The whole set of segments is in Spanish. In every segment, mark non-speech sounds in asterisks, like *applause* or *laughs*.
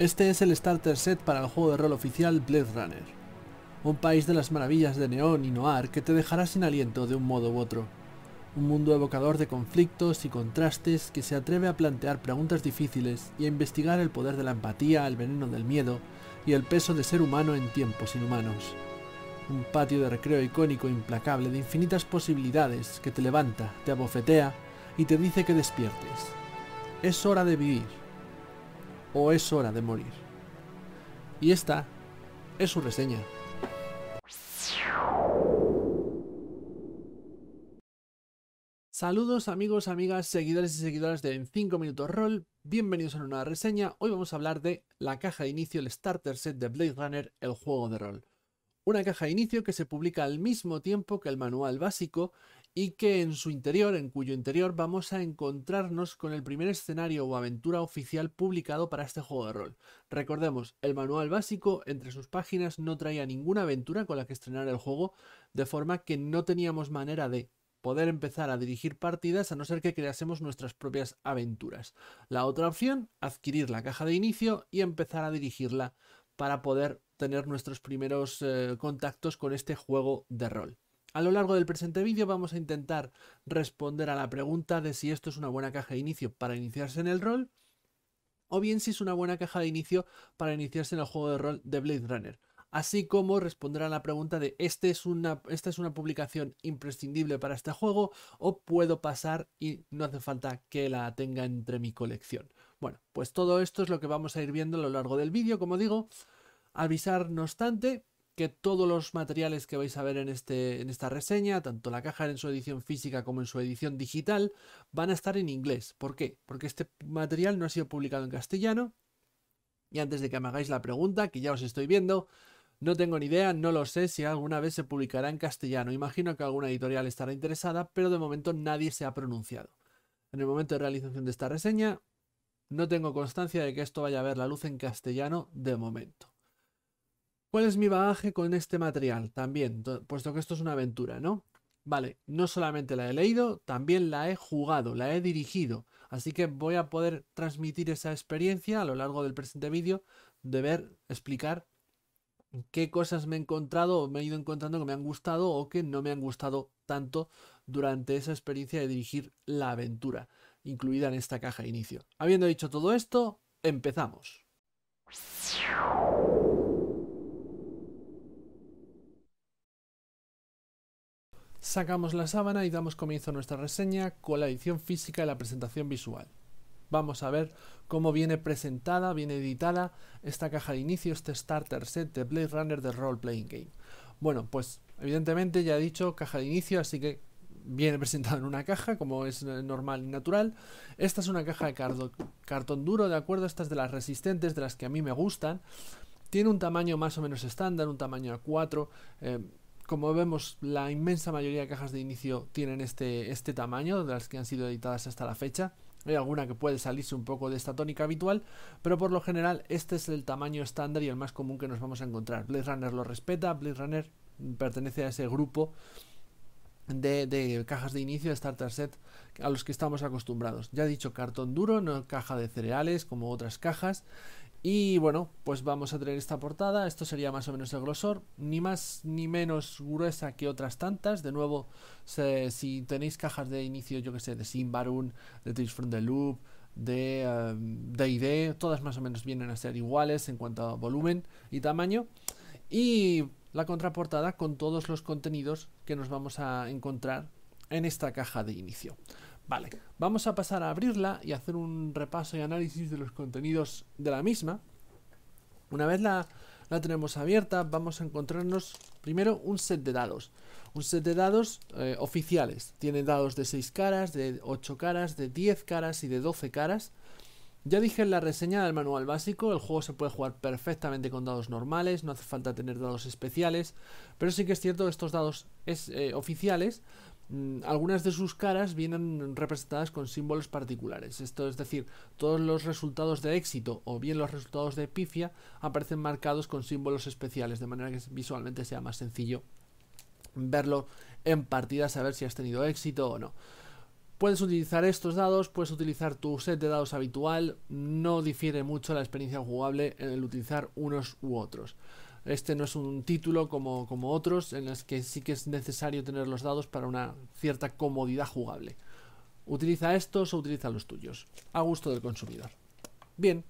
Este es el starter set para el juego de rol oficial Blade Runner, un país de las maravillas de neón y noir que te dejará sin aliento de un modo u otro. Un mundo evocador de conflictos y contrastes que se atreve a plantear preguntas difíciles y a investigar el poder de la empatía, el veneno del miedo y el peso de ser humano en tiempos inhumanos. Un patio de recreo icónico e implacable de infinitas posibilidades que te levanta, te abofetea y te dice que despiertes. Es hora de vivir o es hora de morir. Y esta es su reseña. Saludos amigos, amigas, seguidores y seguidoras de En 5 Minutos Roll, bienvenidos a una nueva reseña. Hoy vamos a hablar de la caja de inicio, el starter set de Blade Runner, el juego de rol. Una caja de inicio que se publica al mismo tiempo que el manual básico y que en su interior, en cuyo interior vamos a encontrarnos con el primer escenario o aventura oficial publicado para este juego de rol. Recordemos, el manual básico entre sus páginas no traía ninguna aventura con la que estrenar el juego, de forma que no teníamos manera de poder empezar a dirigir partidas a no ser que creásemos nuestras propias aventuras. La otra opción, adquirir la caja de inicio y empezar a dirigirla para poder tener nuestros primeros eh, contactos con este juego de rol. A lo largo del presente vídeo vamos a intentar responder a la pregunta de si esto es una buena caja de inicio para iniciarse en el rol o bien si es una buena caja de inicio para iniciarse en el juego de rol de Blade Runner, así como responder a la pregunta de este es una, esta es una publicación imprescindible para este juego o puedo pasar y no hace falta que la tenga entre mi colección. Bueno, pues todo esto es lo que vamos a ir viendo a lo largo del vídeo, como digo. Avisar, no obstante, que todos los materiales que vais a ver en, este, en esta reseña, tanto la caja en su edición física como en su edición digital, van a estar en inglés. ¿Por qué? Porque este material no ha sido publicado en castellano. Y antes de que me hagáis la pregunta, que ya os estoy viendo, no tengo ni idea, no lo sé si alguna vez se publicará en castellano. Imagino que alguna editorial estará interesada, pero de momento nadie se ha pronunciado. En el momento de realización de esta reseña, no tengo constancia de que esto vaya a ver la luz en castellano de momento. ¿Cuál es mi bagaje con este material? También, puesto que esto es una aventura, ¿no? Vale, no solamente la he leído, también la he jugado, la he dirigido. Así que voy a poder transmitir esa experiencia a lo largo del presente vídeo, de ver, explicar qué cosas me he encontrado o me he ido encontrando que me han gustado o que no me han gustado tanto durante esa experiencia de dirigir la aventura, incluida en esta caja de inicio. Habiendo dicho todo esto, empezamos. Sacamos la sábana y damos comienzo a nuestra reseña con la edición física y la presentación visual. Vamos a ver cómo viene presentada, viene editada esta caja de inicio, este starter set de Blade Runner de Role Playing Game. Bueno, pues evidentemente ya he dicho caja de inicio, así que viene presentado en una caja, como es normal y natural. Esta es una caja de cartón duro, ¿de acuerdo? Estas es de las resistentes, de las que a mí me gustan. Tiene un tamaño más o menos estándar, un tamaño A4. Como vemos, la inmensa mayoría de cajas de inicio tienen este, este tamaño, de las que han sido editadas hasta la fecha. Hay alguna que puede salirse un poco de esta tónica habitual, pero por lo general este es el tamaño estándar y el más común que nos vamos a encontrar. Blade Runner lo respeta, Blade Runner pertenece a ese grupo de, de, cajas de inicio de starter set a los que estamos acostumbrados. Ya he dicho, cartón duro, no caja de cereales como otras cajas. Y bueno, pues vamos a tener esta portada, esto sería más o menos el grosor, ni más ni menos gruesa que otras tantas, de nuevo, si tenéis cajas de inicio, yo que sé, de Simbarun, de Tales from the Loop, de em, D&D, todas más o menos vienen a ser iguales en cuanto a volumen y tamaño, y la contraportada con todos los contenidos que nos vamos a encontrar en esta caja de inicio. Vale, vamos a pasar a abrirla y hacer un repaso y análisis de los contenidos de la misma. Una vez la, tenemos abierta, vamos a encontrarnos primero un set de dados. Un set de dados eh, oficiales. Tiene dados de 6 caras, de 8 caras, de 10 caras y de 12 caras. Ya dije en la reseña del manual básico, el juego se puede jugar perfectamente con dados normales, no hace falta tener dados especiales, pero sí que es cierto, estos dados es, eh, oficiales Mm, algunas de sus caras vienen representadas con símbolos particulares. Esto es decir, todos los resultados de éxito o bien los resultados de pifia aparecen marcados con símbolos especiales, de manera que visualmente sea más sencillo verlo en partida, saber si has tenido éxito o no. Puedes utilizar estos dados, puedes utilizar tu set de dados habitual, no difiere mucho la experiencia jugable en el utilizar unos u otros. Este no es un título como, otros en los que sí que es necesario tener los dados para una cierta comodidad jugable. Utiliza estos o utiliza los tuyos, a gusto del consumidor. Bien,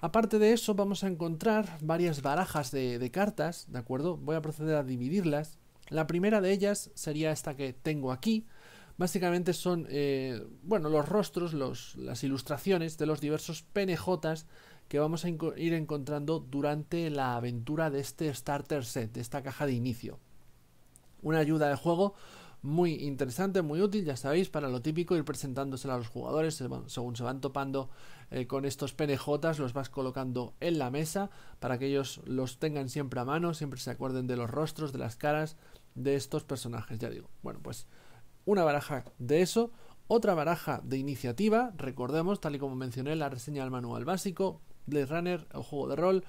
aparte de eso vamos a encontrar varias barajas de, cartas, ¿de acuerdo? Voy a proceder a dividirlas. La primera de ellas sería esta que tengo aquí, básicamente son eh, bueno los rostros las ilustraciones de los diversos PNJs que vamos a ir encontrando durante la aventura de este starter set, de esta caja de inicio. Una ayuda de juego muy interesante, muy útil, ya sabéis, para lo típico, ir presentándosela a los jugadores, según se van topando eh, con estos PNJs, los vas colocando en la mesa, para que ellos los tengan siempre a mano, siempre se acuerden de los rostros, de las caras de estos personajes, ya digo. Bueno, pues una baraja de eso, otra baraja de iniciativa, recordemos, tal y como mencioné en la reseña del manual básico, Blade Runner, el juego de rol,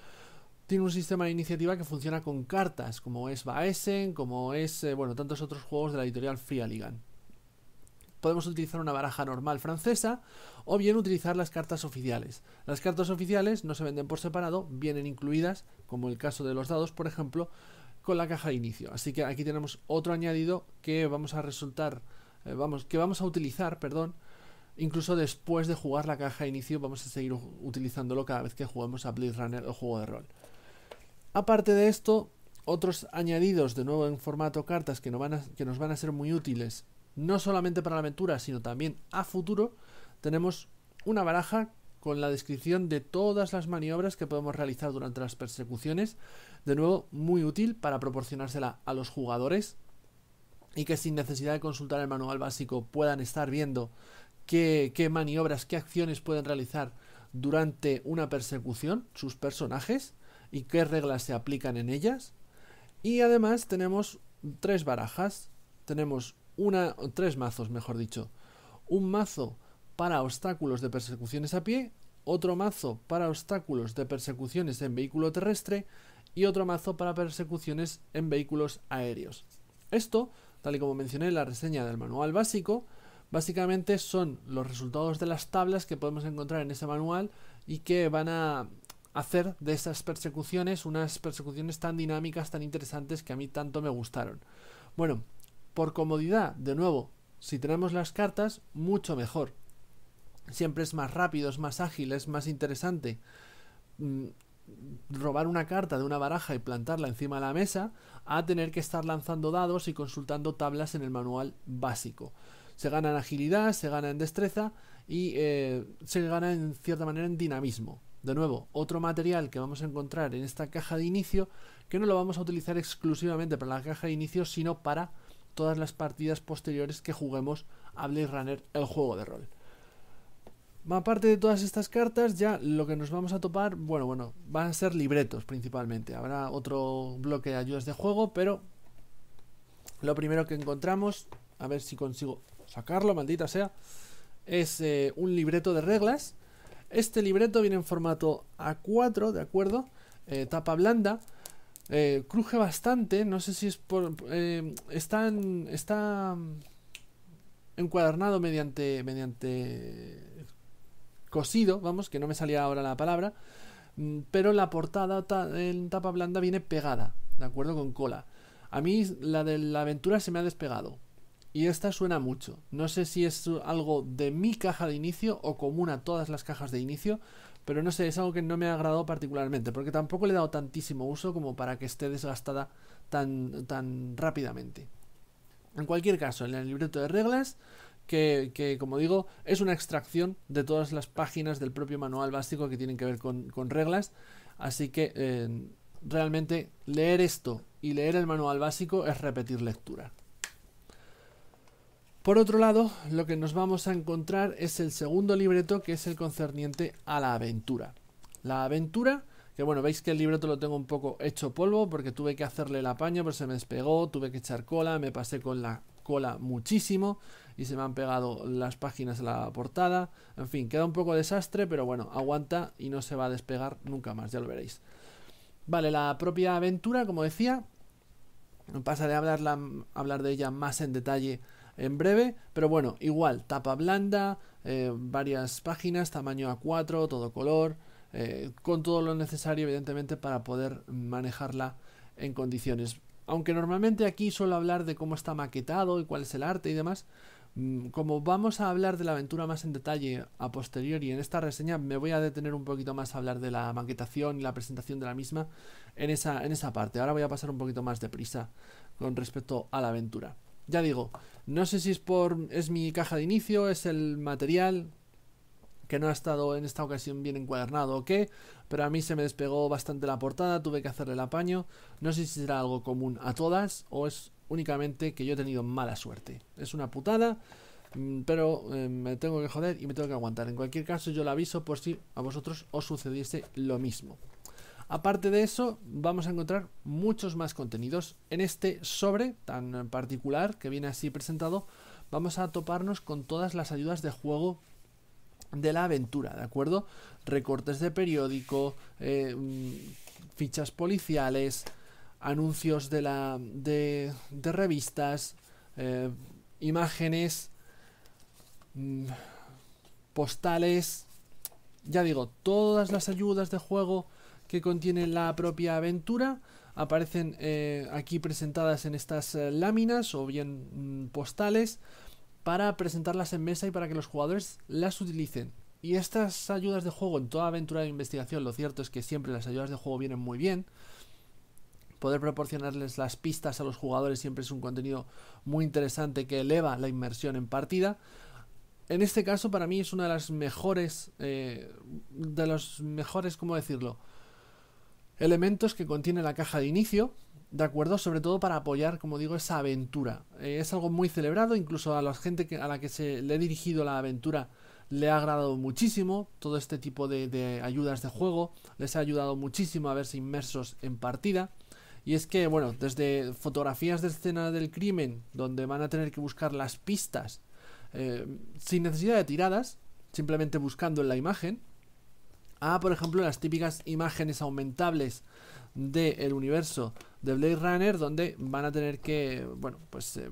tiene un sistema de iniciativa que funciona con cartas, como es Baesen, como es, eh, bueno, tantos otros juegos de la editorial Ligan. Podemos utilizar una baraja normal francesa o bien utilizar las cartas oficiales. Las cartas oficiales no se venden por separado, vienen incluidas, como el caso de los dados, por ejemplo, con la caja de inicio. Así que aquí tenemos otro añadido que vamos a resultar, eh, vamos, que vamos a utilizar, perdón, Incluso después de jugar la caja de inicio vamos a seguir utilizándolo cada vez que juguemos a Blade Runner o juego de rol. Aparte de esto, otros añadidos de nuevo en formato cartas que, que nos van a ser muy útiles, no solamente para la aventura, sino también a futuro, tenemos una baraja con la descripción de todas las maniobras que podemos realizar durante las persecuciones, de nuevo muy útil para proporcionársela a los jugadores y que sin necesidad de consultar el manual básico puedan estar viendo qué, maniobras, qué acciones pueden realizar durante una persecución sus personajes y qué reglas se aplican en ellas. Y además tenemos tres barajas, tenemos una, tres mazos, mejor dicho. Un mazo para obstáculos de persecuciones a pie, otro mazo para obstáculos de persecuciones en vehículo terrestre y otro mazo para persecuciones en vehículos aéreos. Esto, tal y como mencioné en la reseña del manual básico, Básicamente son los resultados de las tablas que podemos encontrar en ese manual y que van a hacer de esas persecuciones unas persecuciones tan dinámicas, tan interesantes que a mí tanto me gustaron. Bueno, por comodidad, de nuevo, si tenemos las cartas, mucho mejor. Siempre es más rápido, es más ágil, es más interesante mm, robar una carta de una baraja y plantarla encima de la mesa a tener que estar lanzando dados y consultando tablas en el manual básico se gana en agilidad, se gana en destreza y eh, se gana en cierta manera en dinamismo. De nuevo, otro material que vamos a encontrar en esta caja de inicio, que no lo vamos a utilizar exclusivamente para la caja de inicio, sino para todas las partidas posteriores que juguemos a Blade Runner, el juego de rol. Aparte de todas estas cartas, ya lo que nos vamos a topar, bueno, bueno, van a ser libretos principalmente. Habrá otro bloque de ayudas de juego, pero lo primero que encontramos, a ver si consigo Carlo, maldita sea, es eh, un libreto de reglas. Este libreto viene en formato A4, ¿de acuerdo? Eh, tapa blanda. Eh, cruje bastante, no sé si es por... está, mm, encuadernado mediante, mediante cosido, vamos, que no me salía ahora la palabra. Mm, pero la portada en tapa blanda viene pegada, ¿de acuerdo? Con cola. A mí la de la aventura se me ha despegado. Y esta suena mucho. No sé si es algo de mi caja de inicio o común a todas las cajas de inicio, pero no sé, es algo que no me ha agradado particularmente, porque tampoco le he dado tantísimo uso como para que esté desgastada tan, tan rápidamente. En cualquier caso, en el libreto de reglas, que, como digo, es una extracción de todas las páginas del propio manual básico que tienen que ver con, reglas, así que eh, realmente leer esto y leer el manual básico es repetir lectura. Por otro lado, lo que nos vamos a encontrar es el segundo libreto que es el concerniente a la aventura. La aventura, que bueno, veis que el libreto lo tengo un poco hecho polvo porque tuve que hacerle el apaño, pero se me despegó, tuve que echar cola, me pasé con la cola muchísimo y se me han pegado las páginas a la portada. En fin, queda un poco desastre, pero bueno, aguanta y no se va a despegar nunca más, ya lo veréis. Vale, la propia aventura, como decía, pasaré a hablarla, hablar de ella más en detalle en breve, pero bueno, igual, tapa blanda, eh, varias páginas, tamaño A4, todo color, eh, con todo lo necesario evidentemente para poder manejarla en condiciones. Aunque normalmente aquí suelo hablar de cómo está maquetado y cuál es el arte y demás, mm, como vamos a hablar de la aventura más en detalle a posteriori en esta reseña, me voy a detener un poquito más a hablar de la maquetación y la presentación de la misma en esa, en esa parte. Ahora voy a pasar un poquito más deprisa con respecto a la aventura. Ya digo, no sé si es por es mi caja de inicio, es el material que no ha estado en esta ocasión bien encuadernado o qué, pero a mí se me despegó bastante la portada, tuve que hacerle el apaño. No sé si será algo común a todas o es únicamente que yo he tenido mala suerte. Es una putada, mm, pero eh, me tengo que joder y me tengo que aguantar. En cualquier caso, yo lo aviso por si a vosotros os sucediese lo mismo. Aparte de eso, vamos a encontrar muchos más contenidos. En este sobre tan particular que viene así presentado, vamos a toparnos con todas las ayudas de juego de la aventura, ¿de acuerdo? Recortes de periódico, eh, mm, fichas policiales, anuncios de, la, de, revistas, eh, imágenes, mm, postales, ya digo, todas las ayudas de juego que contiene la propia aventura aparecen eh, aquí presentadas en estas eh, láminas o bien mm, postales para presentarlas en mesa y para que los jugadores las utilicen. Y estas ayudas de juego en toda aventura de investigación, lo cierto es que siempre las ayudas de juego vienen muy bien. Poder proporcionarles las pistas a los jugadores siempre es un contenido muy interesante que eleva la inmersión en partida. En este caso, para mí es una de las mejores, eh, de los mejores, ¿cómo decirlo? elementos que contiene la caja de inicio, ¿de acuerdo? Sobre todo para apoyar, como digo, esa aventura. Eh, es algo muy celebrado, incluso a la gente a la que se le he dirigido la aventura le ha agradado muchísimo todo este tipo de, ayudas de juego, les ha ayudado muchísimo a verse inmersos en partida. Y es que, bueno, desde fotografías de escena del crimen, donde van a tener que buscar las pistas eh, sin necesidad de tiradas, simplemente buscando en la imagen, a, ah, por ejemplo, las típicas imágenes aumentables del universo de Blade Runner, donde van a tener que, bueno, pues eh,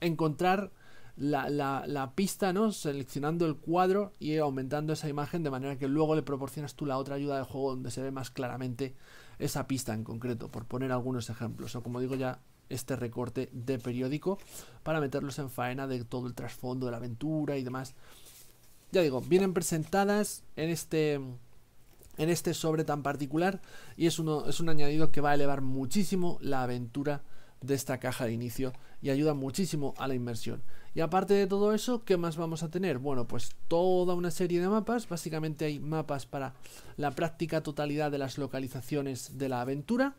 encontrar la, la, pista, ¿no? Seleccionando el cuadro y aumentando esa imagen de manera que luego le proporcionas tú la otra ayuda de juego donde se ve más claramente esa pista en concreto, por poner algunos ejemplos, o como digo ya, este recorte de periódico para meterlos en faena de todo el trasfondo de la aventura y demás ya digo, vienen presentadas en este, en este sobre tan particular y es, uno, es un añadido que va a elevar muchísimo la aventura de esta caja de inicio y ayuda muchísimo a la inmersión. Y aparte de todo eso, ¿qué más vamos a tener? Bueno, pues toda una serie de mapas. Básicamente hay mapas para la práctica totalidad de las localizaciones de la aventura.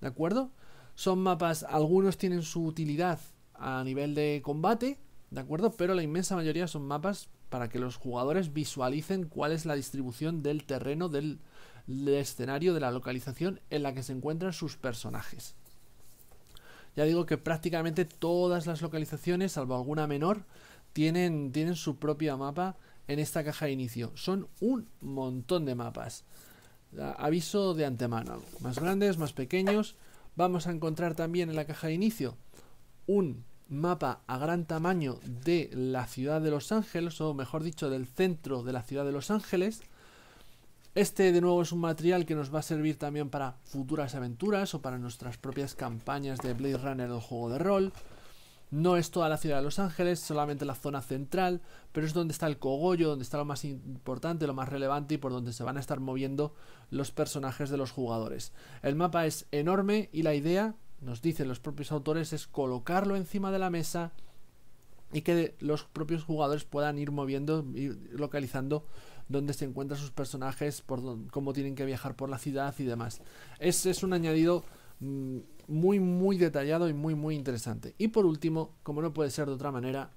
¿De acuerdo? Son mapas, algunos tienen su utilidad a nivel de combate, ¿de acuerdo? Pero la inmensa mayoría son mapas para que los jugadores visualicen cuál es la distribución del terreno del, escenario de la localización en la que se encuentran sus personajes. Ya digo que prácticamente todas las localizaciones, salvo alguna menor, tienen, tienen su propio mapa en esta caja de inicio. Son un montón de mapas. Aviso de antemano. Más grandes, más pequeños. Vamos a encontrar también en la caja de inicio un mapa a gran tamaño de la ciudad de Los Ángeles, o mejor dicho, del centro de la ciudad de Los Ángeles. Este de nuevo es un material que nos va a servir también para futuras aventuras o para nuestras propias campañas de Blade Runner o juego de rol. No es toda la ciudad de Los Ángeles, solamente la zona central, pero es donde está el cogollo, donde está lo más importante, lo más relevante y por donde se van a estar moviendo los personajes de los jugadores. El mapa es enorme y la idea, nos dicen los propios autores, es colocarlo encima de la mesa y que los propios jugadores puedan ir moviendo, y localizando dónde se encuentran sus personajes, por cómo tienen que viajar por la ciudad y demás. Ese es un añadido mm, muy, muy detallado y muy, muy interesante. Y por último, como no puede ser de otra manera,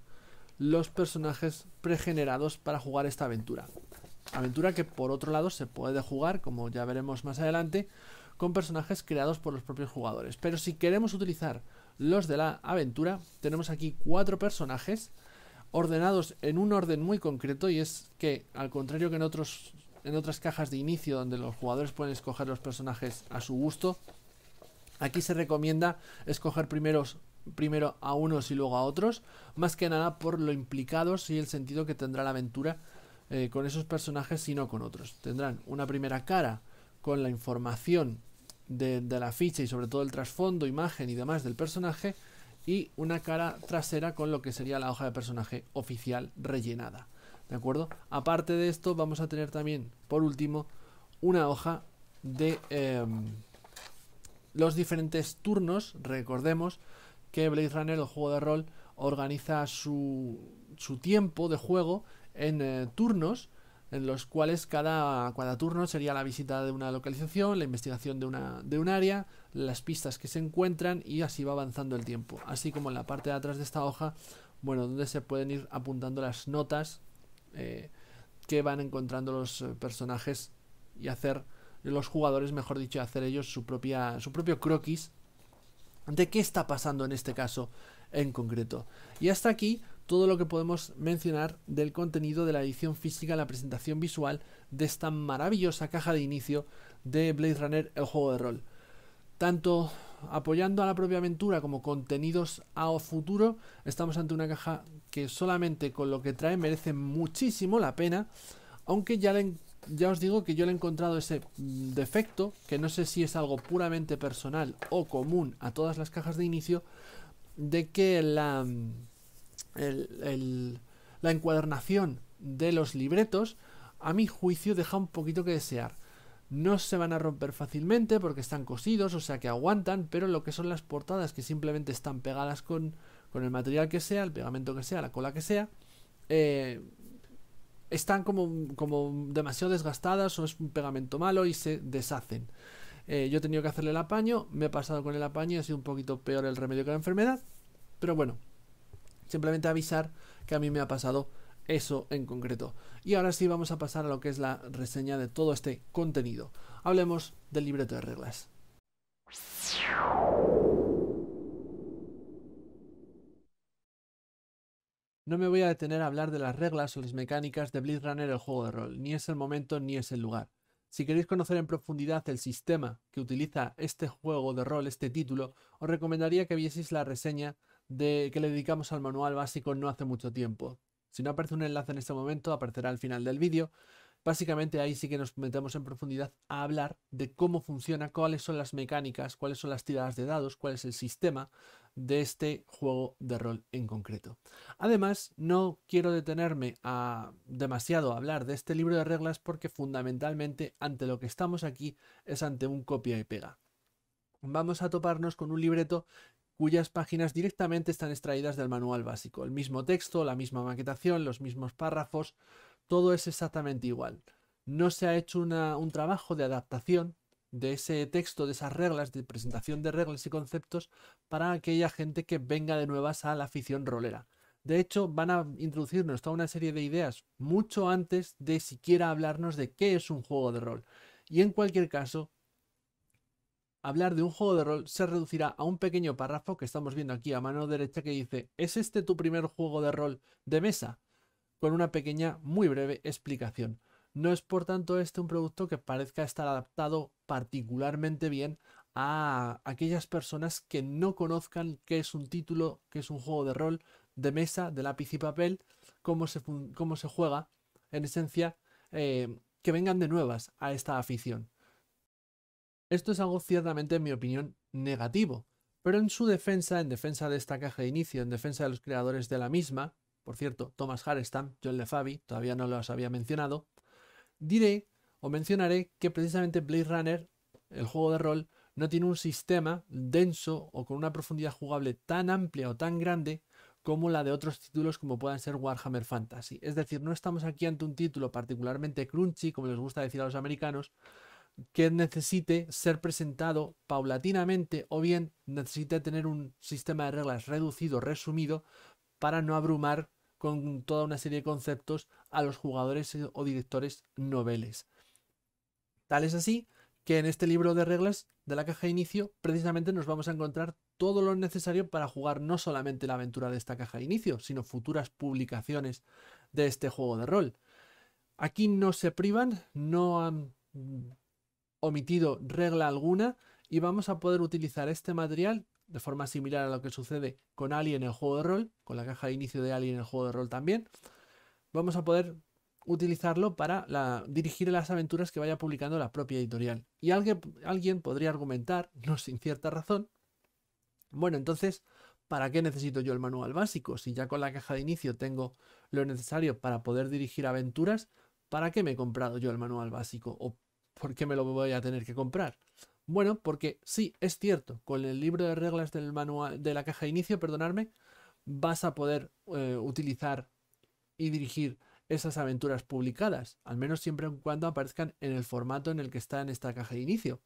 los personajes pregenerados para jugar esta aventura. Aventura que por otro lado se puede jugar, como ya veremos más adelante, con personajes creados por los propios jugadores. Pero si queremos utilizar los de la aventura, tenemos aquí cuatro personajes ordenados en un orden muy concreto y es que al contrario que en otros en otras cajas de inicio donde los jugadores pueden escoger los personajes a su gusto, aquí se recomienda escoger primero a unos y luego a otros, más que nada por lo implicados y el sentido que tendrá la aventura eh, con esos personajes y no con otros. Tendrán una primera cara con la información de, la ficha y sobre todo el trasfondo, imagen y demás del personaje y una cara trasera con lo que sería la hoja de personaje oficial rellenada. ¿De acuerdo? Aparte de esto, vamos a tener también, por último, una hoja de em, los diferentes turnos. Recordemos que Blade Runner, el juego de rol, organiza su, tiempo de juego en eh, turnos en los cuales cada, turno sería la visita de una localización, la investigación de, una, de un área, las pistas que se encuentran y así va avanzando el tiempo. Así como en la parte de atrás de esta hoja, bueno, donde se pueden ir apuntando las notas eh, que van encontrando los eh, personajes y hacer los jugadores, mejor dicho, hacer ellos su, propia, su propio croquis de qué está pasando en este caso en concreto. Y hasta aquí todo lo que podemos mencionar del contenido de la edición física, la presentación visual de esta maravillosa caja de inicio de Blade Runner, el juego de rol. Tanto apoyando a la propia aventura como contenidos a futuro, estamos ante una caja que solamente con lo que trae merece muchísimo la pena, aunque ya, ya os digo que yo le he encontrado ese mm, defecto, que no sé si es algo puramente personal o común a todas las cajas de inicio, de que la mm, la encuadernación de los libretos, a mi juicio, deja un poquito que desear. No se van a romper fácilmente porque están cosidos, o sea que aguantan, pero lo que son las portadas que simplemente están pegadas con, el material que sea, el pegamento que sea, la cola que sea, eh, están como, como, demasiado desgastadas o es un pegamento malo y se deshacen. Eh, yo he tenido que hacerle el apaño, me he pasado con el apaño y ha sido un poquito peor el remedio que la enfermedad, pero bueno, Simplemente avisar que a mí me ha pasado eso en concreto. Y ahora sí vamos a pasar a lo que es la reseña de todo este contenido. Hablemos del libreto de reglas. No me voy a detener a hablar de las reglas o las mecánicas de Blade Runner el juego de rol, ni es el momento ni es el lugar. Si queréis conocer en profundidad el sistema que utiliza este juego de rol, este título, os recomendaría que vieseis la reseña de, que le dedicamos al manual básico no hace mucho tiempo. Si no aparece un enlace en este momento, aparecerá al final del vídeo. Básicamente ahí sí que nos metemos en profundidad a hablar de cómo funciona, cuáles son las mecánicas, cuáles son las tiradas de dados, cuál es el sistema de este juego de rol en concreto. Además, no quiero detenerme a demasiado a hablar de este libro de reglas porque fundamentalmente ante lo que estamos aquí es ante un copia y pega. Vamos a toparnos con un libreto cuyas páginas directamente están extraídas del manual básico. El mismo texto, la misma maquetación, los mismos párrafos, todo es exactamente igual. No se ha hecho un trabajo de adaptación de ese texto, de esas reglas, de presentación de reglas y conceptos para aquella gente que venga de nuevas a la afición rolera. De hecho, van a introducirnos toda una serie de ideas mucho antes de siquiera hablarnos de qué es un juego de rol. Y en cualquier caso, hablar de un juego de rol se reducirá a un pequeño párrafo que estamos viendo aquí a mano derecha que dice, ¿es este tu primer juego de rol de mesa? Con una pequeña, muy breve explicación. No es por tanto este un producto que parezca estar adaptado particularmente bien a aquellas personas que no conozcan qué es un título, qué es un juego de rol de mesa, de lápiz y papel, cómo se, cómo se juega, en esencia, eh, que vengan de nuevas a esta afición. Esto es algo ciertamente, en mi opinión, negativo. Pero en su defensa, en defensa de esta caja de inicio, en defensa de los creadores de la misma, por cierto, Thomas Harestam, John Lefavi, todavía no los había mencionado, diré o mencionaré que precisamente Blade Runner, el juego de rol, no tiene un sistema denso o con una profundidad jugable tan amplia o tan grande como la de otros títulos como puedan ser Warhammer Fantasy. Es decir, no estamos aquí ante un título particularmente crunchy, como les gusta decir a los americanos, que necesite ser presentado paulatinamente o bien necesite tener un sistema de reglas reducido, resumido, para no abrumar con toda una serie de conceptos a los jugadores o directores noveles. Tal es así que en este libro de reglas de la caja de inicio precisamente nos vamos a encontrar todo lo necesario para jugar no solamente la aventura de esta caja de inicio, sino futuras publicaciones de este juego de rol. Aquí no se privan, no han omitido regla alguna y vamos a poder utilizar este material de forma similar a lo que sucede con Alien en el juego de rol, con la caja de inicio de Alien en el juego de rol también. Vamos a poder utilizarlo para dirigir las aventuras que vaya publicando la propia editorial. Y alguien, alguien podría argumentar, no sin cierta razón, bueno, entonces, ¿para qué necesito yo el manual básico? Si ya con la caja de inicio tengo lo necesario para poder dirigir aventuras, ¿para qué me he comprado yo el manual básico? ¿O ¿por qué me lo voy a tener que comprar? Bueno, porque sí, es cierto, con el libro de reglas del manual de la caja de inicio, perdonadme, vas a poder eh, utilizar y dirigir esas aventuras publicadas, al menos siempre y cuando aparezcan en el formato en el que está en esta caja de inicio.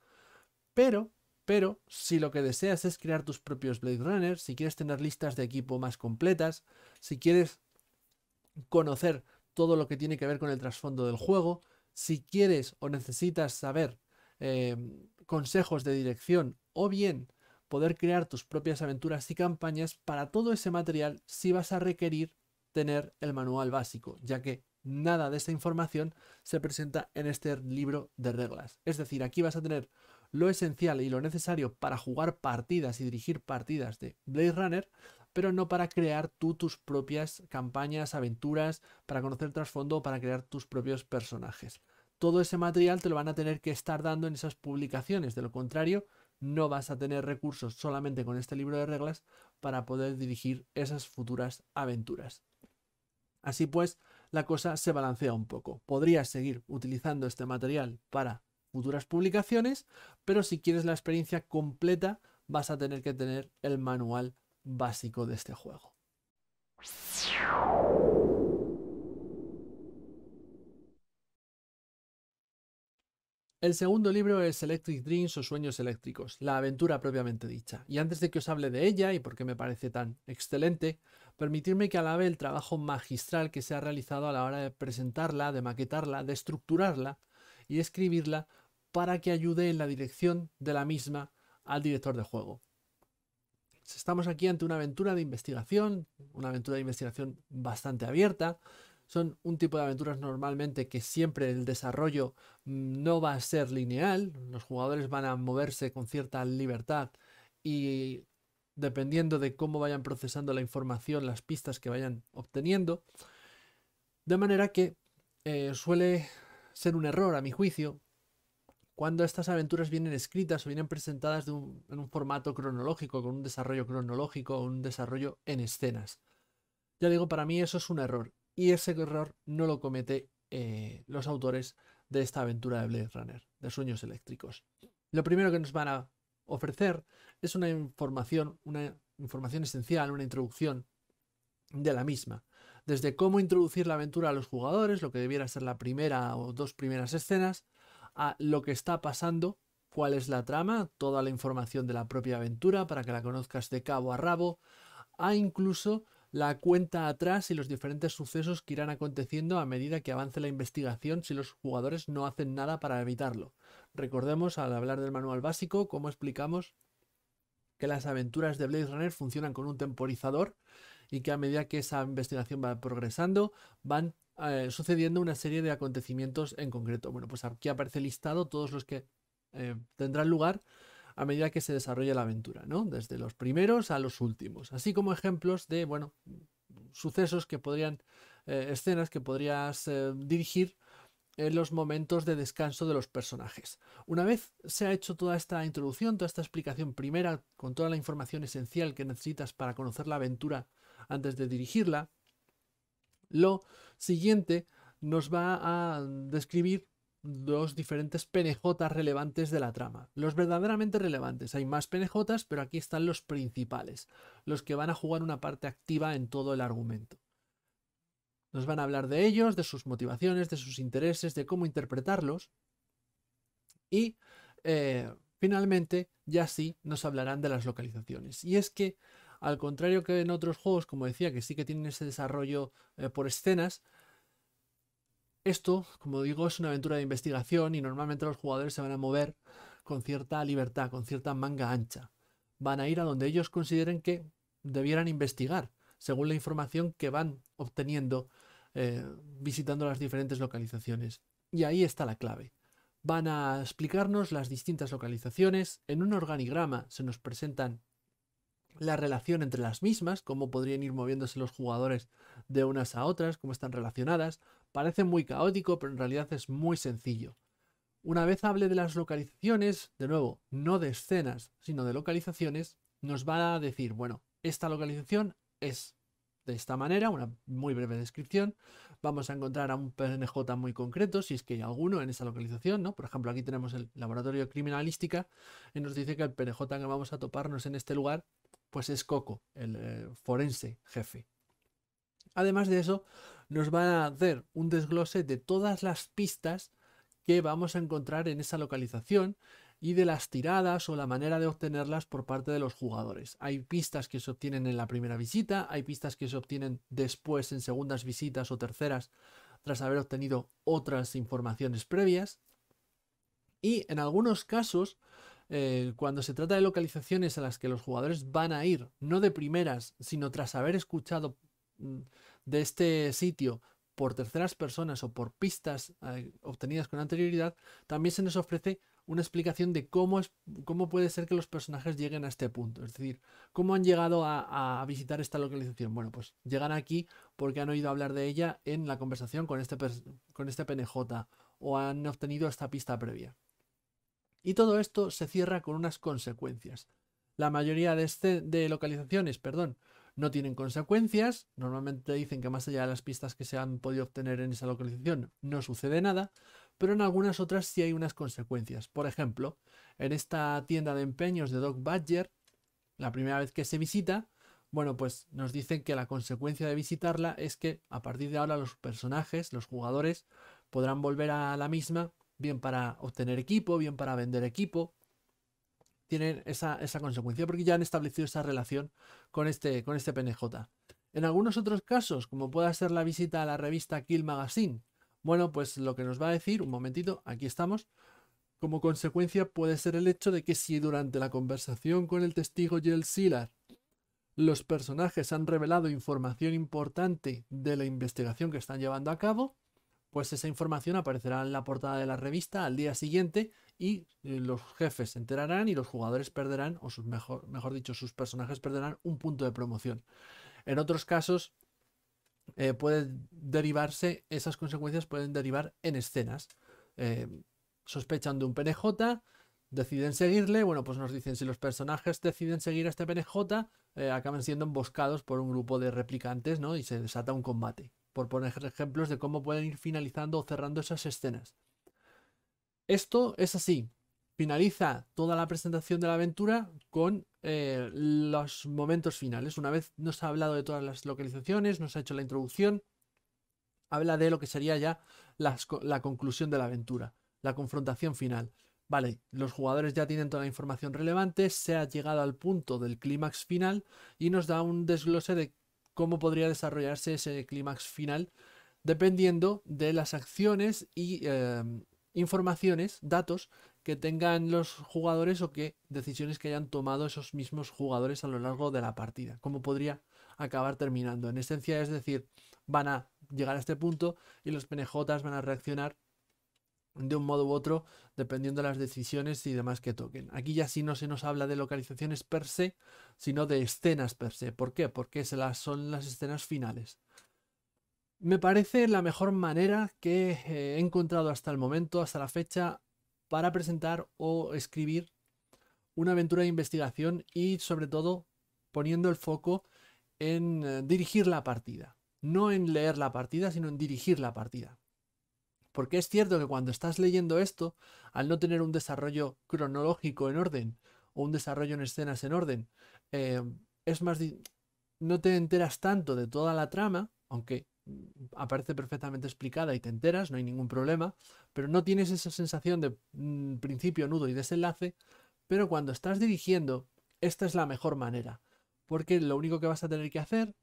Pero, pero, si lo que deseas es crear tus propios Blade Runners, si quieres tener listas de equipo más completas, si quieres conocer todo lo que tiene que ver con el trasfondo del juego, si quieres o necesitas saber em, consejos de dirección o bien poder crear tus propias aventuras y campañas, para todo ese material si vas a requerir tener el manual básico, ya que nada de esta información se presenta en este libro de reglas. Es decir, aquí vas a tener lo esencial y lo necesario para jugar partidas y dirigir partidas de Blade Runner, pero no para crear tú tus propias campañas, aventuras, para conocer trasfondo, para crear tus propios personajes. Todo ese material te lo van a tener que estar dando en esas publicaciones, de lo contrario, no vas a tener recursos solamente con este libro de reglas para poder dirigir esas futuras aventuras. Así pues, la cosa se balancea un poco. Podrías seguir utilizando este material para futuras publicaciones, pero si quieres la experiencia completa, vas a tener que tener el manual básico de este juego. El segundo libro es Electric Dreams o Sueños Eléctricos, la aventura propiamente dicha. Y antes de que os hable de ella y por qué me parece tan excelente, permitirme que alabe el trabajo magistral que se ha realizado a la hora de presentarla, de maquetarla, de estructurarla y escribirla para que ayude en la dirección de la misma al director de juego. Estamos aquí ante una aventura de investigación, una aventura de investigación bastante abierta. Son un tipo de aventuras normalmente que siempre el desarrollo mm, no va a ser lineal. Los jugadores van a moverse con cierta libertad y dependiendo de cómo vayan procesando la información, las pistas que vayan obteniendo. De manera que eh, suele ser un error, a mi juicio, cuando estas aventuras vienen escritas o vienen presentadas en un formato cronológico, con un desarrollo cronológico o un desarrollo en escenas. Ya digo, para mí eso es un error. Y ese error no lo cometen eh, los autores de esta aventura de Blade Runner, de Sueños Eléctricos. Lo primero que nos van a ofrecer es una información, una información esencial, una introducción de la misma. Desde cómo introducir la aventura a los jugadores, lo que debiera ser la primera o dos primeras escenas, a lo que está pasando, cuál es la trama, toda la información de la propia aventura para que la conozcas de cabo a rabo, a incluso la cuenta atrás y los diferentes sucesos que irán aconteciendo a medida que avance la investigación si los jugadores no hacen nada para evitarlo. Recordemos al hablar del manual básico cómo explicamos que las aventuras de Blade Runner funcionan con un temporizador y que a medida que esa investigación va progresando van eh, sucediendo una serie de acontecimientos en concreto. Bueno, pues aquí aparece listado todos los que eh, tendrán lugar a medida que se desarrolla la aventura, ¿no? Desde los primeros a los últimos, así como ejemplos de, bueno, sucesos que podrían, eh, escenas que podrías dirigir en los momentos de descanso de los personajes. Una vez se ha hecho toda esta introducción, toda esta explicación primera, con toda la información esencial que necesitas para conocer la aventura antes de dirigirla, lo siguiente nos va a describir dos diferentes PNJ relevantes de la trama. Los verdaderamente relevantes. Hay más pnj pero aquí están los principales, los que van a jugar una parte activa en todo el argumento. Nos van a hablar de ellos, de sus motivaciones, de sus intereses, de cómo interpretarlos. Y eh, finalmente, ya sí, nos hablarán de las localizaciones. Y es que al contrario que en otros juegos, como decía, que sí que tienen ese desarrollo eh, por escenas, esto, como digo, es una aventura de investigación y normalmente los jugadores se van a mover con cierta libertad, con cierta manga ancha. Van a ir a donde ellos consideren que debieran investigar, según la información que van obteniendo eh, visitando las diferentes localizaciones. Y ahí está la clave. Van a explicarnos las distintas localizaciones. En un organigrama se nos presentan la relación entre las mismas, cómo podrían ir moviéndose los jugadores de unas a otras, cómo están relacionadas. Parece muy caótico, pero en realidad es muy sencillo. Una vez hable de las localizaciones, de nuevo, no de escenas, sino de localizaciones, nos va a decir, bueno, esta localización es de esta manera, una muy breve descripción. Vamos a encontrar a un PNJ muy concreto, si es que hay alguno en esa localización, ¿no? Por ejemplo, aquí tenemos el laboratorio criminalística y nos dice que el PNJ que vamos a toparnos en este lugar pues es Coco, el eh, forense jefe. Además de eso, nos van a hacer un desglose de todas las pistas que vamos a encontrar en esa localización y de las tiradas o la manera de obtenerlas por parte de los jugadores. Hay pistas que se obtienen en la primera visita, hay pistas que se obtienen después en segundas visitas o terceras tras haber obtenido otras informaciones previas. Y en algunos casos eh, cuando se trata de localizaciones a las que los jugadores van a ir, no de primeras, sino tras haber escuchado mm, de este sitio por terceras personas o por pistas eh, obtenidas con anterioridad, también se nos ofrece una explicación de cómo, es, cómo puede ser que los personajes lleguen a este punto. Es decir, cómo han llegado a, visitar esta localización. Bueno, pues llegan aquí porque han oído hablar de ella en la conversación con este, con este PNJ o han obtenido esta pista previa. Y todo esto se cierra con unas consecuencias. La mayoría de, este, de localizaciones, perdón, no tienen consecuencias. Normalmente dicen que más allá de las pistas que se han podido obtener en esa localización no sucede nada, pero en algunas otras sí hay unas consecuencias. Por ejemplo, en esta tienda de empeños de Doc Badger, la primera vez que se visita, bueno, pues nos dicen que la consecuencia de visitarla es que a partir de ahora los personajes, los jugadores, podrán volver a la misma bien para obtener equipo, bien para vender equipo. Tienen esa, consecuencia porque ya han establecido esa relación con este, con este PNJ. En algunos otros casos, como pueda ser la visita a la revista Kill Magazine, bueno, pues lo que nos va a decir, un momentito, aquí estamos, como consecuencia puede ser el hecho de que si durante la conversación con el testigo Jill Silar los personajes han revelado información importante de la investigación que están llevando a cabo, pues esa información aparecerá en la portada de la revista al día siguiente y eh, los jefes se enterarán y los jugadores perderán, o sus mejor, mejor dicho, sus personajes perderán un punto de promoción. En otros casos, eh, pueden derivarse, esas consecuencias pueden derivar en escenas. Eh, sospechan de un PNJ, deciden seguirle, bueno, pues nos dicen si los personajes deciden seguir a este PNJ, acaban siendo emboscados por un grupo de replicantes, ¿no? Y se desata un combate por poner ejemplos de cómo pueden ir finalizando o cerrando esas escenas. Esto es así. Finaliza toda la presentación de la aventura con eh, los momentos finales. Una vez nos ha hablado de todas las localizaciones, nos ha hecho la introducción, habla de lo que sería ya la conclusión de la aventura, la confrontación final. Vale, los jugadores ya tienen toda la información relevante, se ha llegado al punto del clímax final y nos da un desglose de cómo podría desarrollarse ese clímax final, dependiendo de las acciones y em, informaciones, datos que tengan los jugadores o que decisiones que hayan tomado esos mismos jugadores a lo largo de la partida. Cómo podría acabar terminando. En esencia, es decir, van a llegar a este punto y los PNJs van a reaccionar de un modo u otro, dependiendo de las decisiones y demás que toquen. Aquí ya sí no se nos habla de localizaciones per se, sino de escenas per se. ¿Por qué? Porque se las, son las escenas finales. Me parece la mejor manera que eh, he encontrado hasta el momento, hasta la fecha, para presentar o escribir una aventura de investigación y sobre todo poniendo el foco en eh, dirigir la partida. No en leer la partida, sino en dirigir la partida. Porque es cierto que cuando estás leyendo esto, al no tener un desarrollo cronológico en orden o un desarrollo en escenas en orden, eh, es más no te enteras tanto de toda la trama, aunque mm, aparece perfectamente explicada y te enteras, no hay ningún problema, pero no tienes esa sensación de mm, principio, nudo y desenlace, pero cuando estás dirigiendo, esta es la mejor manera, porque lo único que vas a tener que hacer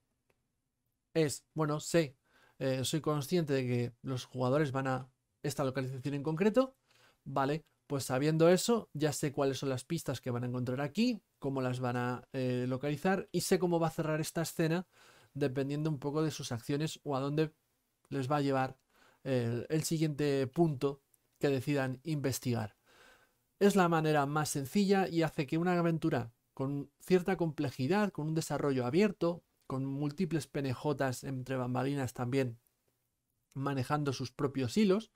es, bueno, sé eh, soy consciente de que los jugadores van a esta localización en concreto, vale, pues sabiendo eso, ya sé cuáles son las pistas que van a encontrar aquí, cómo las van a eh, localizar y sé cómo va a cerrar esta escena dependiendo un poco de sus acciones o a dónde les va a llevar el siguiente punto que decidan investigar. Es la manera más sencilla y hace que una aventura con cierta complejidad, con un desarrollo abierto, con múltiples penejotas entre bambalinas también manejando sus propios hilos,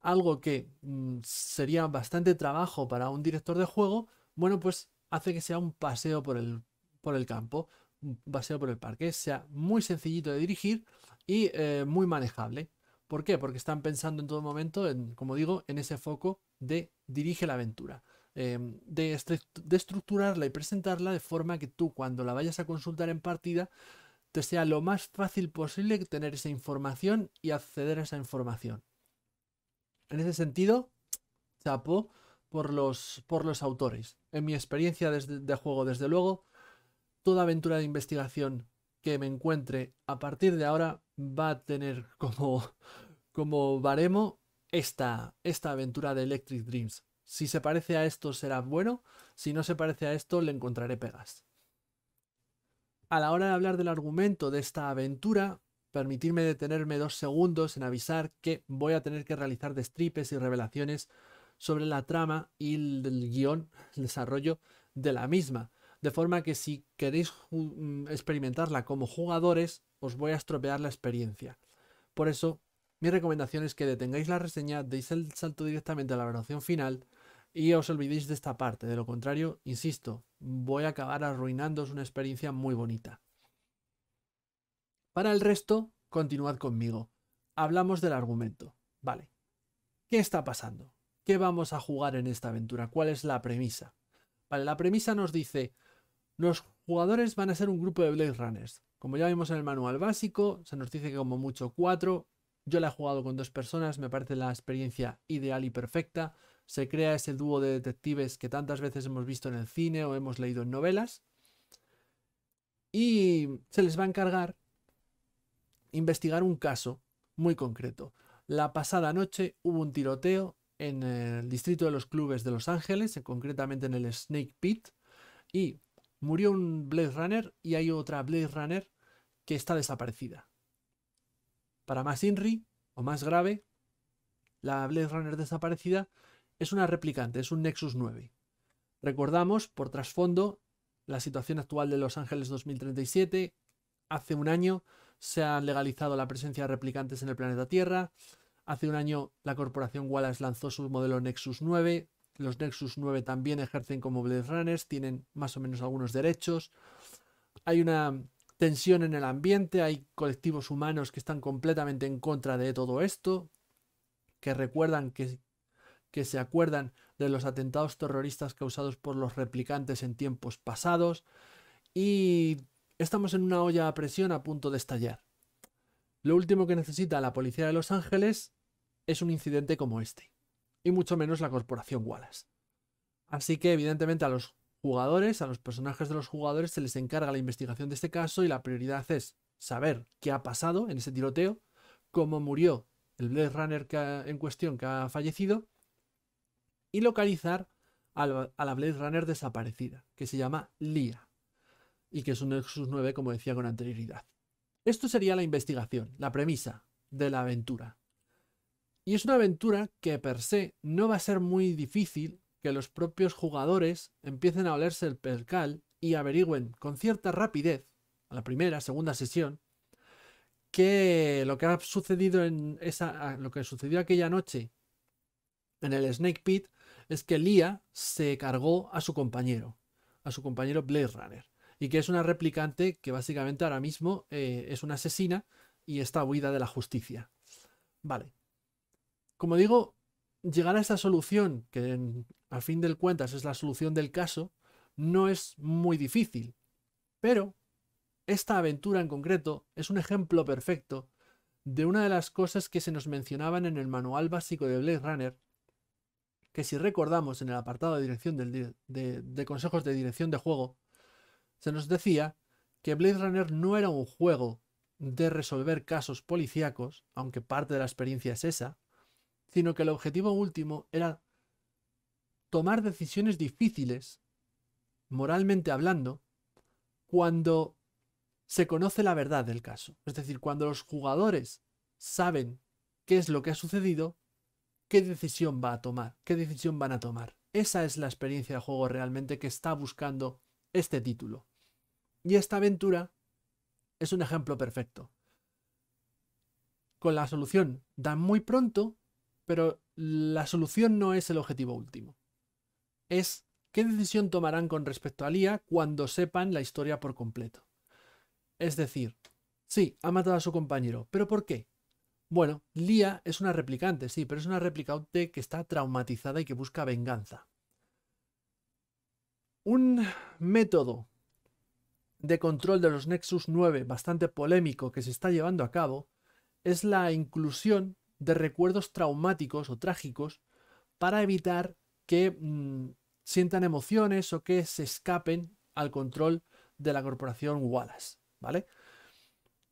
algo que mm, sería bastante trabajo para un director de juego, bueno, pues hace que sea un paseo por el, campo, un paseo por el parque, sea muy sencillito de dirigir y eh, muy manejable. ¿Por qué? Porque están pensando en todo momento, en, como digo, en ese foco de dirige la aventura. Em, este, de, estructurarla y presentarla de forma que tú cuando la vayas a consultar en partida te sea lo más fácil posible tener esa información y acceder a esa información. En ese sentido, chapo por los, por los autores. En mi experiencia de juego, desde luego, toda aventura de investigación que me encuentre a partir de ahora va a tener como, como baremo esta, esta aventura de Electric Dreams. Si se parece a esto será bueno, si no se parece a esto le encontraré pegas. A la hora de hablar del argumento de esta aventura, permitirme detenerme dos segundos en avisar que voy a tener que realizar destripes y revelaciones sobre la trama y el guión, el desarrollo de la misma. De forma que si queréis mm, experimentarla como jugadores, os voy a estropear la experiencia. Por eso, mi recomendación es que detengáis la reseña, deis el salto directamente a la evaluación final y os olvidéis de esta parte. De lo contrario, insisto, voy a acabar arruinándoos una experiencia muy bonita. Para el resto, continuad conmigo. Hablamos del argumento. Vale. ¿Qué está pasando? ¿Qué vamos a jugar en esta aventura? ¿Cuál es la premisa? Vale, la premisa nos dice, los jugadores van a ser un grupo de Blade Runners. Como ya vimos en el manual básico, se nos dice que como mucho cuatro. Yo la he jugado con dos personas, me parece la experiencia ideal y perfecta se crea ese dúo de detectives que tantas veces hemos visto en el cine o hemos leído en novelas. Y se les va a encargar investigar un caso muy concreto. La pasada noche hubo un tiroteo en el distrito de los clubes de Los Ángeles, concretamente en el Snake Pit, y murió un Blade Runner y hay otra Blade Runner que está desaparecida. Para más INRI, o más grave, la Blade Runner desaparecida es una replicante, es un Nexus 9. Recordamos, por trasfondo, la situación actual de Los Ángeles 2037. Hace un año se ha legalizado la presencia de replicantes en el planeta Tierra. Hace un año la corporación Wallace lanzó su modelo Nexus 9. Los Nexus 9 también ejercen como Blade Runners, tienen más o menos algunos derechos. Hay una tensión en el ambiente, hay colectivos humanos que están completamente en contra de todo esto, que recuerdan que que se acuerdan de los atentados terroristas causados por los replicantes en tiempos pasados y estamos en una olla a presión a punto de estallar. Lo último que necesita la policía de Los Ángeles es un incidente como este, y mucho menos la corporación Wallace. Así que evidentemente a los jugadores, a los personajes de los jugadores se les encarga la investigación de este caso y la prioridad es saber qué ha pasado en ese tiroteo, cómo murió el Blade Runner en cuestión que ha fallecido y localizar a la Blade Runner desaparecida, que se llama Lia, y que es un Nexus 9, como decía con anterioridad. Esto sería la investigación, la premisa de la aventura. Y es una aventura que per se no va a ser muy difícil que los propios jugadores empiecen a olerse el percal y averigüen con cierta rapidez, a la primera, segunda sesión, que lo que ha sucedido en esa, lo que sucedió aquella noche en el Snake Pit es que Lía se cargó a su compañero, a su compañero Blade Runner, y que es una replicante que básicamente ahora mismo eh, es una asesina y está huida de la justicia. Vale. Como digo, llegar a esta solución, que a al fin del cuentas es la solución del caso, no es muy difícil, pero esta aventura en concreto es un ejemplo perfecto de una de las cosas que se nos mencionaban en el manual básico de Blade Runner que si recordamos en el apartado de, dirección de consejos de dirección de juego, se nos decía que Blade Runner no era un juego de resolver casos policíacos, aunque parte de la experiencia es esa, sino que el objetivo último era tomar decisiones difíciles, moralmente hablando, cuando se conoce la verdad del caso. Es decir, cuando los jugadores saben qué es lo que ha sucedido qué decisión va a tomar, qué decisión van a tomar. Esa es la experiencia de juego realmente que está buscando este título. Y esta aventura es un ejemplo perfecto. Con la solución dan muy pronto, pero la solución no es el objetivo último. Es qué decisión tomarán con respecto a Lía cuando sepan la historia por completo. Es decir, sí, ha matado a su compañero, pero ¿por qué? Bueno, Lia es una replicante, sí, pero es una replicante que está traumatizada y que busca venganza. Un método de control de los Nexus 9 bastante polémico que se está llevando a cabo es la inclusión de recuerdos traumáticos o trágicos para evitar que mm, sientan emociones o que se escapen al control de la corporación Wallace, ¿vale?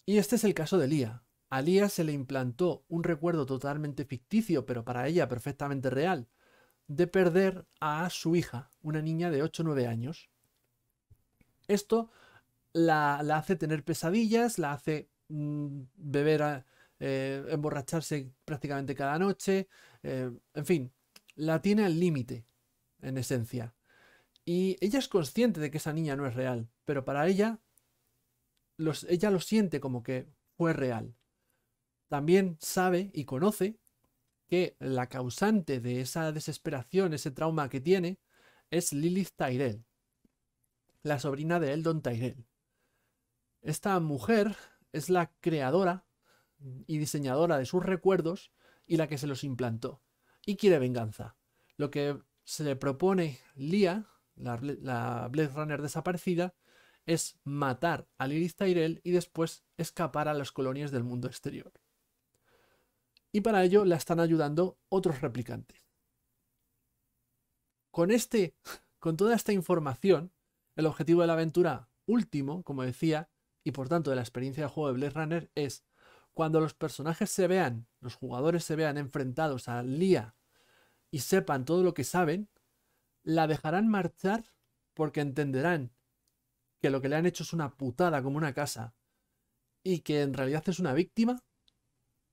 Y este es el caso de Lia. A se le implantó un recuerdo totalmente ficticio, pero para ella perfectamente real, de perder a su hija, una niña de 8 o 9 años. Esto la, hace tener pesadillas, la hace mm, beber, eh, emborracharse prácticamente cada noche, eh, en fin, la tiene al límite, en esencia. Y ella es consciente de que esa niña no es real, pero para ella, ella lo siente como que fue real también sabe y conoce que la causante de esa desesperación, ese trauma que tiene, es Lilith Tyrell, la sobrina de Eldon Tyrell. Esta mujer es la creadora y diseñadora de sus recuerdos y la que se los implantó, y quiere venganza. Lo que se le propone Lia, la, la Blade Runner desaparecida, es matar a Lilith Tyrell y después escapar a las colonias del mundo exterior y para ello la están ayudando otros replicantes. Con este, *laughs* con toda esta información, el objetivo de la aventura último, como decía, y por tanto de la experiencia de juego de Blade Runner es cuando los personajes se vean, los jugadores se vean enfrentados a Lia y sepan todo lo que saben, la dejarán marchar porque entenderán que lo que le han hecho es una putada como una casa y que en realidad es una víctima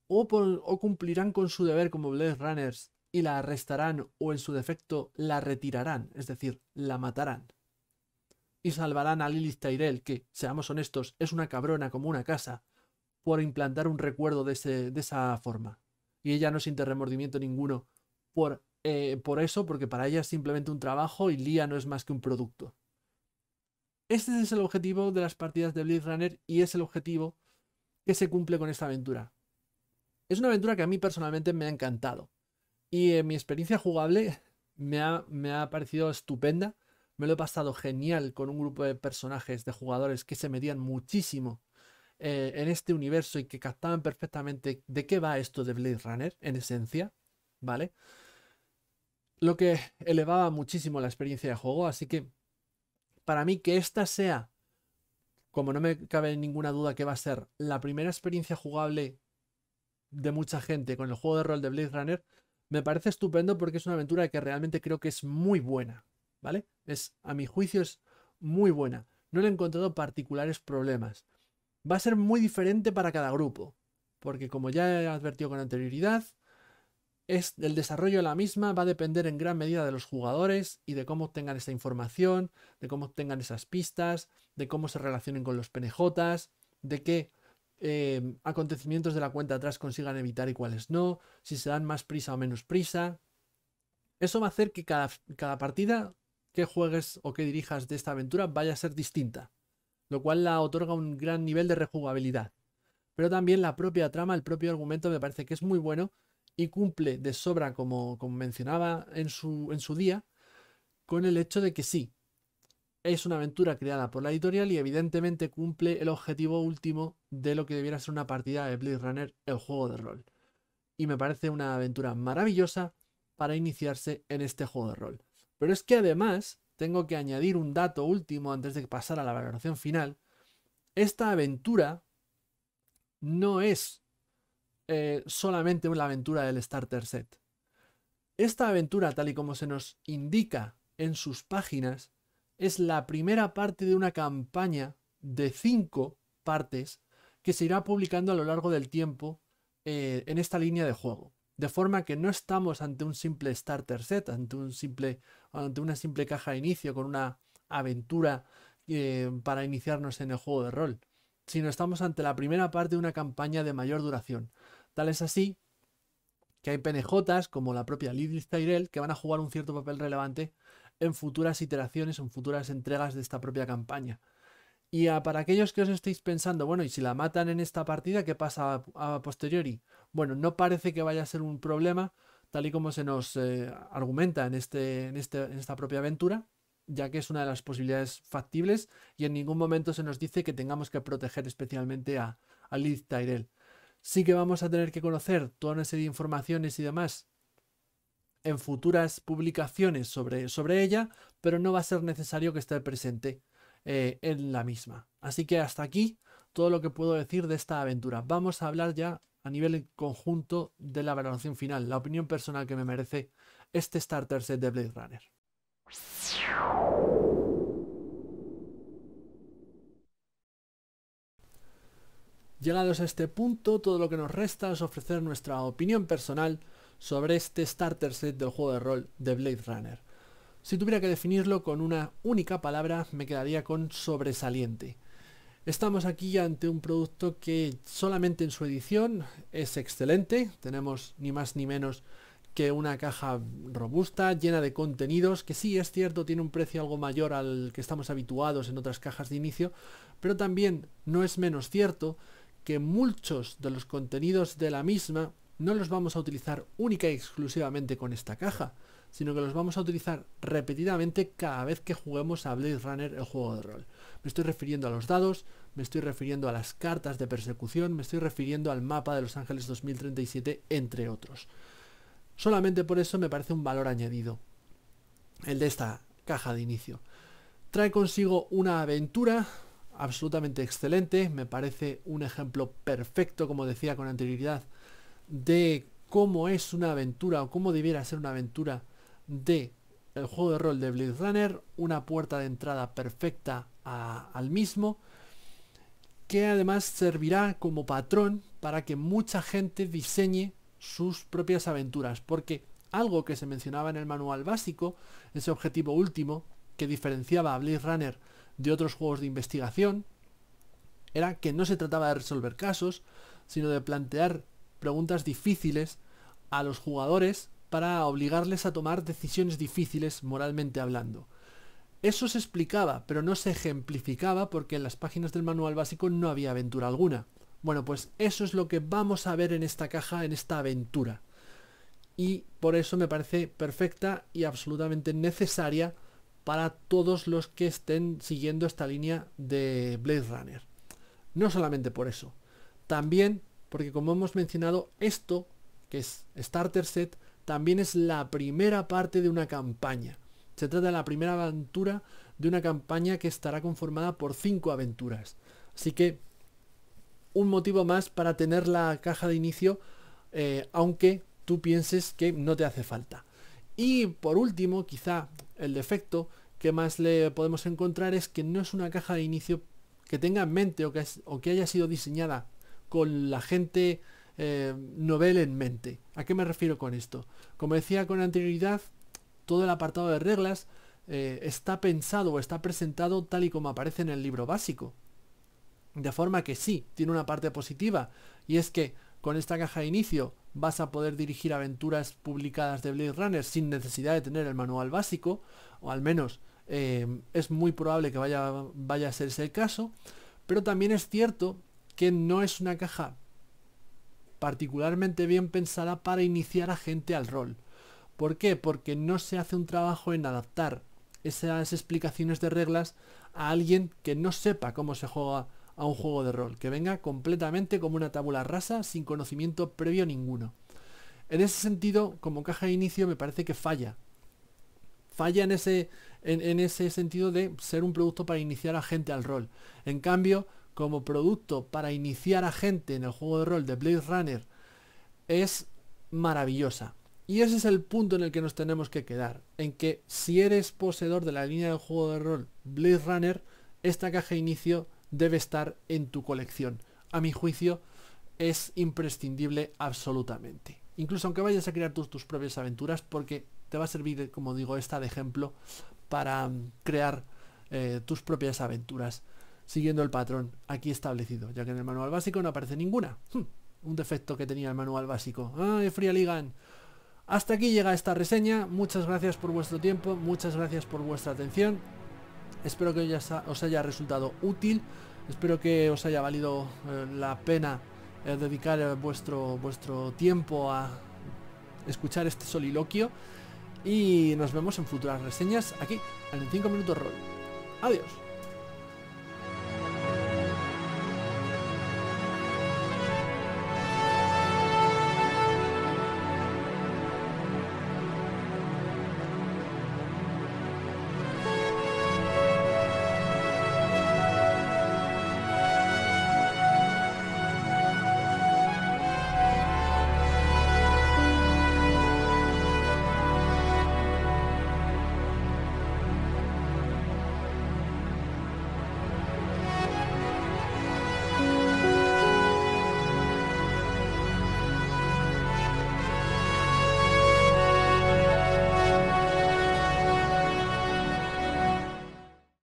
o, cumplirán con su deber como Blade Runners y la arrestarán o en su defecto la retirarán, es decir, la matarán. Y salvarán a Lilith Tyrell, que, seamos honestos, es una cabrona como una casa, por implantar un recuerdo de, esa forma. Y ella no siente remordimiento ninguno por, eh, por eso, porque para ella es simplemente un trabajo y Lía no es más que un producto. Este es el objetivo de las partidas de Blade Runner y es el objetivo que se cumple con esta aventura. Es una aventura que a mí personalmente me ha encantado. Y en eh, mi experiencia jugable *laughs* me ha, me ha parecido estupenda. Me lo he pasado genial con un grupo de personajes, de jugadores que se medían muchísimo eh, en este universo y que captaban perfectamente de qué va esto de Blade Runner, en esencia, ¿vale? Lo que elevaba muchísimo la experiencia de juego, así que para mí que esta sea, como no me cabe ninguna duda que va a ser la primera experiencia jugable de mucha gente con el juego de rol de Blade Runner, me parece estupendo porque es una aventura que realmente creo que es muy buena, ¿vale? Es, a mi juicio, es muy buena. No le he encontrado particulares problemas. Va a ser muy diferente para cada grupo, porque como ya he advertido con anterioridad, es, el desarrollo de la misma va a depender en gran medida de los jugadores y de cómo obtengan esa información, de cómo obtengan esas pistas, de cómo se relacionen con los PNJs, de qué Em, acontecimientos de la cuenta atrás consigan evitar y cuáles no, si se dan más prisa o menos prisa. Eso va a hacer que cada, cada partida que juegues o que dirijas de esta aventura vaya a ser distinta, lo cual la otorga un gran nivel de rejugabilidad. Pero también la propia trama, el propio argumento me parece que es muy bueno y cumple de sobra, como, como mencionaba en su, en su día, con el hecho de que sí, es una aventura creada por la editorial y evidentemente cumple el objetivo último de lo que debiera ser una partida de Blade Runner, el juego de rol. Y me parece una aventura maravillosa para iniciarse en este juego de rol. Pero es que además tengo que añadir un dato último antes de pasar a la valoración final. Esta aventura no es eh, solamente una aventura del starter set. Esta aventura, tal y como se nos indica en sus páginas, es la primera parte de una campaña de cinco partes que se irá publicando a lo largo del tiempo eh, en esta línea de juego. De forma que no estamos ante un simple starter set, ante, un simple, ante una simple caja de inicio con una aventura eh, para iniciarnos en el juego de rol, sino estamos ante la primera parte de una campaña de mayor duración. Tal es así que hay PNJs como la propia Lidl Tyrell que van a jugar un cierto papel relevante en futuras iteraciones, en futuras entregas de esta propia campaña. Y para aquellos que os estéis pensando, bueno, y si la matan en esta partida, ¿qué pasa a, posteriori? Bueno, no parece que vaya a ser un problema, tal y como se nos eh, argumenta este, en, este, en, esta propia aventura, ya que es una de las posibilidades factibles y en ningún momento se nos dice que tengamos que proteger especialmente a, a Liz Tyrell. Sí que vamos a tener que conocer toda una serie de informaciones y demás en futuras publicaciones sobre, sobre ella, pero no va a ser necesario que esté presente eh, en la misma. Así que hasta aquí todo lo que puedo decir de esta aventura. Vamos a hablar ya a nivel conjunto de la valoración final, la opinión personal que me merece este starter set de Blade Runner. Llegados a este punto, todo lo que nos resta es ofrecer nuestra opinión personal sobre este starter set del juego de rol de Blade Runner. Si tuviera que definirlo con una única palabra, me quedaría con sobresaliente. Estamos aquí ante un producto que solamente en su edición es excelente. Tenemos ni más ni menos que una caja robusta, llena de contenidos, que sí es cierto, tiene un precio algo mayor al que estamos habituados en otras cajas de inicio, pero también no es menos cierto que muchos de los contenidos de la misma no los vamos a utilizar única y exclusivamente con esta caja, sino que los vamos a utilizar repetidamente cada vez que juguemos a Blade Runner el juego de rol. Me estoy refiriendo a los dados, me estoy refiriendo a las cartas de persecución, me estoy refiriendo al mapa de Los Ángeles 2037, entre otros. Solamente por eso me parece un valor añadido, el de esta caja de inicio. Trae consigo una aventura, absolutamente excelente, me parece un ejemplo perfecto, como decía con anterioridad, de cómo es una aventura o cómo debiera ser una aventura de el juego de rol de Blade Runner, una puerta de entrada perfecta al mismo, que además servirá como patrón para que mucha gente diseñe sus propias aventuras, porque algo que se mencionaba en el manual básico, ese objetivo último que diferenciaba a Blade Runner de otros juegos de investigación, era que no se trataba de resolver casos, sino de plantear preguntas difíciles a los jugadores para obligarles a tomar decisiones difíciles moralmente hablando. Eso se explicaba, pero no se ejemplificaba porque en las páginas del manual básico no había aventura alguna. Bueno, pues eso es lo que vamos a ver en esta caja, en esta aventura. Y por eso me parece perfecta y absolutamente necesaria para todos los que estén siguiendo esta línea de Blade Runner. No solamente por eso, también porque como hemos mencionado, esto, que es Starter Set, también es la primera parte de una campaña. Se trata de la primera aventura de una campaña que estará conformada por cinco aventuras. Así que un motivo más para tener la caja de inicio, eh, aunque tú pienses que no te hace falta. Y por último, quizá el defecto que más le podemos encontrar es que no es una caja de inicio que tenga en mente o que, o que haya sido diseñada con la gente eh, novel en mente. ¿A qué me refiero con esto? Como decía con anterioridad, todo el apartado de reglas eh, está pensado o está presentado tal y como aparece en el libro básico. De forma que sí, tiene una parte positiva, y es que con esta caja de inicio vas a poder dirigir aventuras publicadas de Blade Runner sin necesidad de tener el manual básico, o al menos eh, es muy probable que vaya, vaya a ser ese el caso, pero también es cierto que no es una caja particularmente bien pensada para iniciar a gente al rol. ¿Por qué? Porque no se hace un trabajo en adaptar esas explicaciones de reglas a alguien que no sepa cómo se juega a un juego de rol, que venga completamente como una tabula rasa sin conocimiento previo ninguno. En ese sentido, como caja de inicio me parece que falla. Falla en ese, en ese sentido de ser un producto para iniciar a gente al rol. En cambio, como producto para iniciar a gente en el juego de rol de Blade Runner es maravillosa. Y ese es el punto en el que nos tenemos que quedar, en que si eres poseedor de la línea de juego de rol Blade Runner, esta caja de inicio debe estar en tu colección. A mi juicio es imprescindible absolutamente. Incluso aunque vayas a crear tus, propias aventuras, porque te va a servir, como digo, esta de ejemplo para mm, crear eh, tus propias aventuras siguiendo el patrón aquí establecido, ya que en el manual básico no aparece ninguna. Hm, un defecto que tenía el manual básico. ¡Ay, ah, Free Ligan! Hasta aquí llega esta reseña, muchas gracias por vuestro tiempo, muchas gracias por vuestra atención, espero que os haya resultado útil, espero que os haya valido eh, la pena eh, dedicar eh, vuestro, vuestro tiempo a escuchar este soliloquio y nos vemos en futuras reseñas aquí, en 5 minutos roll. Adiós.